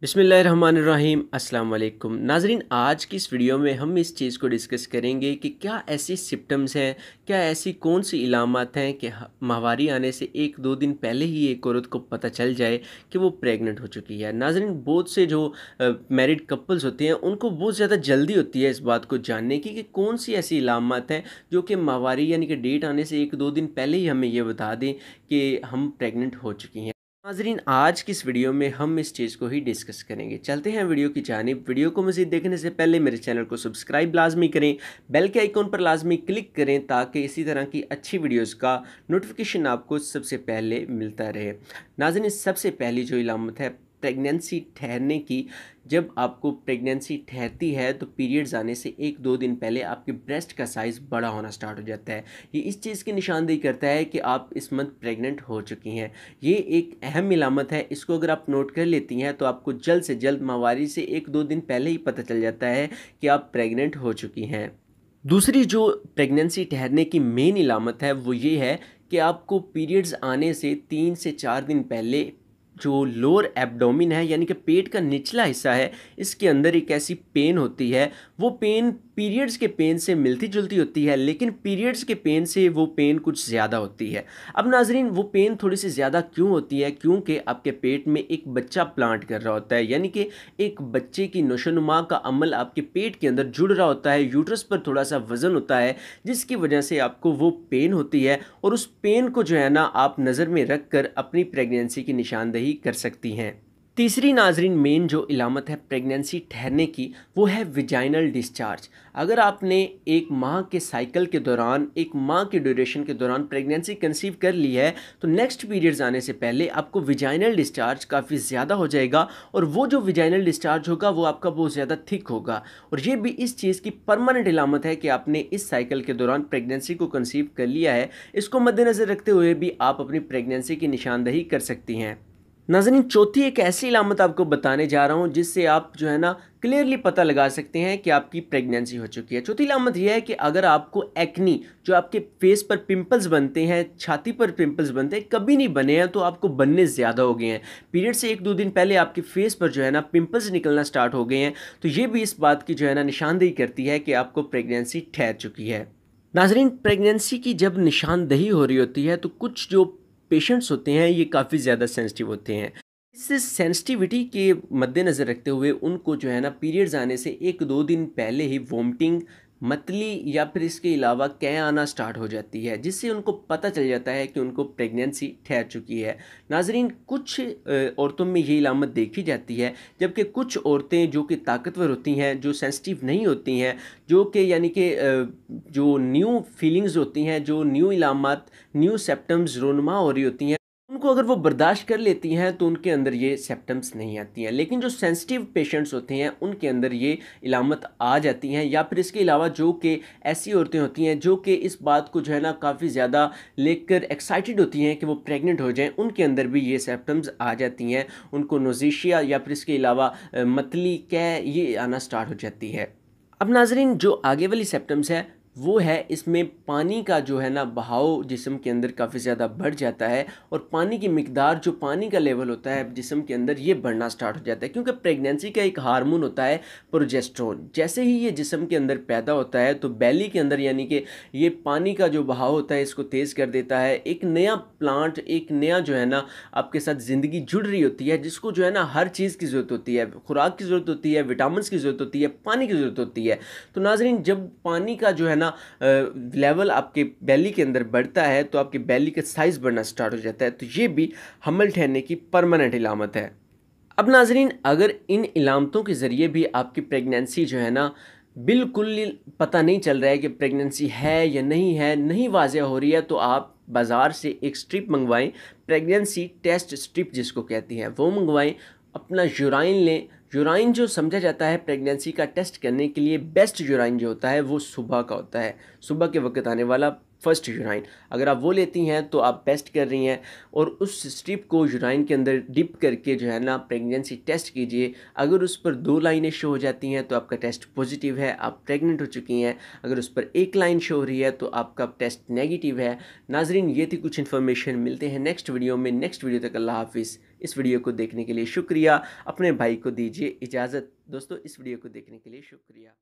बिसमीम् अल्लाम नाजरीन आज की इस वीडियो में हम इस चीज़ को डिस्कस करेंगे कि क्या ऐसी सिम्टम्स हैं क्या ऐसी कौन सी इलामत हैं कि माहवारी आने से एक दो दिन पहले ही एक औरत को पता चल जाए कि वो प्रेग्नेंट हो चुकी है नाजरीन बहुत से जो मैरिड कपल्स होते हैं उनको बहुत ज़्यादा जल्दी होती है इस बात को जानने की कि कौन सी ऐसी इलामत हैं जो कि माहवारी यानी कि डेट आने से एक दो दिन पहले ही हमें ये बता दें कि हम प्रेगनेंट हो चुकी हैं नाजरीन आज की इस वीडियो में हम इस चीज़ को ही डिस्कस करेंगे चलते हैं वीडियो की जानब वीडियो को मज़ीद देखने से पहले मेरे चैनल को सब्सक्राइब लाजमी करें बेल के आइकॉन पर लाजमी क्लिक करें ताकि इसी तरह की अच्छी वीडियोज़ का नोटिफिकेशन आपको सबसे पहले मिलता रहे नाजरीन सबसे पहली जो इलामत है प्रेगनेंसी ठहरने की जब आपको प्रेगनेंसी ठहरती है तो पीरियड्स आने से एक दो दिन पहले आपके ब्रेस्ट का साइज़ बड़ा होना स्टार्ट हो जाता है ये इस चीज़ की निशानदेही करता है कि आप इस मंथ प्रेग्नेंट हो चुकी हैं ये एक अहम मिलामत है इसको अगर आप नोट कर लेती हैं तो आपको जल्द से जल्द माहवारी से एक दो दिन पहले ही पता चल जाता है कि आप प्रेगनेंट हो चुकी हैं दूसरी जो प्रेगनेंसी ठहरने की मेन इलामत है वो ये है कि आपको पीरियड्स आने से तीन से चार दिन पहले जो लोअर एब्डोमिन है यानी कि पेट का निचला हिस्सा है इसके अंदर एक ऐसी पेन होती है वो पेन पीरियड्स के पेन से मिलती जुलती होती है लेकिन पीरियड्स के पेन से वो पेन कुछ ज़्यादा होती है अब नाजरीन वो पेन थोड़ी सी ज़्यादा क्यों होती है क्योंकि आपके पेट में एक बच्चा प्लांट कर रहा होता है यानी कि एक बच्चे की नशोनुमा का अमल आपके पेट के अंदर जुड़ रहा होता है यूट्रस पर थोड़ा सा वज़न होता है जिसकी वजह से आपको वो पेन होती है और उस पेन को जो है ना आप नज़र में रख कर अपनी प्रेगनेंसी की निशानदेही कार्रवाई कर सकती हैं तीसरी नाजरीन मेन जो इलामत है प्रेगनेंसी ठहरने की वो है विजाइनल डिस्चार्ज अगर आपने एक माह के साइकिल के दौरान एक माह के ड्यूरेशन के दौरान प्रेगनेंसी कंसीव कर ली है तो नेक्स्ट पीरियड्स आने से पहले आपको विजाइनल डिस्चार्ज काफ़ी ज़्यादा हो जाएगा और वो जो विजाइनल डिस्चार्ज होगा वो आपका बहुत ज़्यादा थिक होगा और ये भी इस चीज़ की परमानेंट इलामत है कि आपने इस साइकिल के दौरान प्रेगनेंसी को कंसीव कर लिया है इसको मद्देनज़र रखते हुए भी आप अपनी प्रेगनेंसी की निशानदही कर सकती हैं नाजरीन चौथी एक ऐसी लामत आपको बताने जा रहा हूँ जिससे आप जो है ना क्लियरली पता लगा सकते हैं कि आपकी प्रेगनेंसी हो चुकी है चौथी लामत यह है कि अगर आपको एक्नी जो आपके फेस पर पिंपल्स बनते हैं छाती पर पिंपल्स बनते हैं कभी नहीं बने हैं तो आपको बनने ज़्यादा हो गए हैं पीरियड से एक दो दिन पहले आपके फेस पर जो है ना पिम्पल्स निकलना स्टार्ट हो गए हैं तो ये भी इस बात की जो है ना निशानदेही करती है कि आपको प्रेगनेंसी ठहर चुकी है नाजरीन प्रेगनेंसी की जब निशानदही हो रही होती है तो कुछ जो पेशेंट्स होते हैं ये काफ़ी ज़्यादा सेंसिटिव होते हैं इस सेंसिटिविटी के मद्देनज़र रखते हुए उनको जो है ना पीरियड्स आने से एक दो दिन पहले ही वोमिटिंग मतली या फिर इसके अलावा कह आना स्टार्ट हो जाती है जिससे उनको पता चल जाता है कि उनको प्रेगनेंसी ठहर चुकी है नाजरीन कुछ औरतों में ये इलामत देखी जाती है जबकि कुछ औरतें जो कि ताकतवर होती हैं जो सेंसिटिव नहीं होती हैं जो कि यानी कि जो न्यू फीलिंग्स होती हैं जो न्यू इलामत न्यू सेप्टम्स रोनमा हो रही होती हैं उनको अगर वो बर्दाश्त कर लेती हैं तो उनके अंदर ये सेप्टम्स नहीं आती हैं लेकिन जो सेंसिटिव पेशेंट्स होते हैं उनके अंदर ये इलामत आ जाती हैं या फिर इसके अलावा जो कि ऐसी औरतें होती हैं जो कि इस बात को जो है ना काफ़ी ज़्यादा लेकर एक्साइटेड होती हैं कि वो प्रेग्नेंट हो जाएं उनके अंदर भी ये सेप्टम्स आ जाती हैं उनको नोजिशिया या फिर इसके अलावा मतली कै ये आना स्टार्ट हो जाती है अब नाजरीन जो आगे वाली सेप्टम्स है वो है इसमें पानी का जो है ना बहाव जिसम के अंदर काफ़ी ज़्यादा बढ़ जाता है और पानी की मकदार जो पानी का लेवल होता है जिसम के अंदर ये बढ़ना स्टार्ट हो जाता है क्योंकि प्रेगनेंसी का एक हार्मोन होता है प्रोजेस्ट्रोन जैसे ही ये जिसम के अंदर पैदा होता है तो बैली के अंदर यानी कि ये पानी का जो बहाव होता है इसको तेज़ कर देता है एक नया प्लांट एक नया जो है ना आपके साथ ज़िंदगी जुड़ रही होती है जिसको जो है ना हर चीज़ की ज़रूरत होती है खुराक की ज़रूरत होती है विटामिन की ज़रूरत होती है पानी की ज़रूरत होती है तो नाजरीन जब पानी का जो है ना जितना लेवल आपके बैली के अंदर बढ़ता है तो आपकी बैली का साइज़ बढ़ना स्टार्ट हो जाता है तो ये भी हमल ठहरने की परमानेंट इलामत है अब नाजरीन अगर इन इलामतों के ज़रिए भी आपकी प्रेगनेंसी जो है ना बिल्कुल पता नहीं चल रहा है कि प्रेगनेंसी है या नहीं है नहीं वाजह हो रही है तो आप बाज़ार से एक स्ट्रिप मंगवाएं प्रेगनेंसी टेस्ट स्ट्रिप जिसको कहती है वो मंगवाएं अपना यूराइन लें यूराइन जो समझा जाता है प्रेगनेंसी का टेस्ट करने के लिए बेस्ट यूराइन जो होता है वो सुबह का होता है सुबह के वक्त आने वाला फर्स्ट यूनाइन अगर आप वो लेती हैं तो आप बेस्ट कर रही हैं और उस स्ट्रिप को यूनाइन के अंदर डिप करके जो है ना प्रेगनेंसी टेस्ट कीजिए अगर उस पर दो लाइनें शो हो जाती हैं तो आपका टेस्ट पॉजिटिव है आप प्रेग्नेंट हो चुकी हैं अगर उस पर एक लाइन शो हो रही है तो आपका टेस्ट नेगेटिव है नाजरीन ये थी कुछ इन्फॉर्मेशन मिलते हैं नेक्स्ट वीडियो में नेक्स्ट वीडियो तक अल्लाह हाफिज़ इस वीडियो को देखने के लिए शुक्रिया अपने भाई को दीजिए इजाज़त दोस्तों इस वीडियो को देखने के लिए शुक्रिया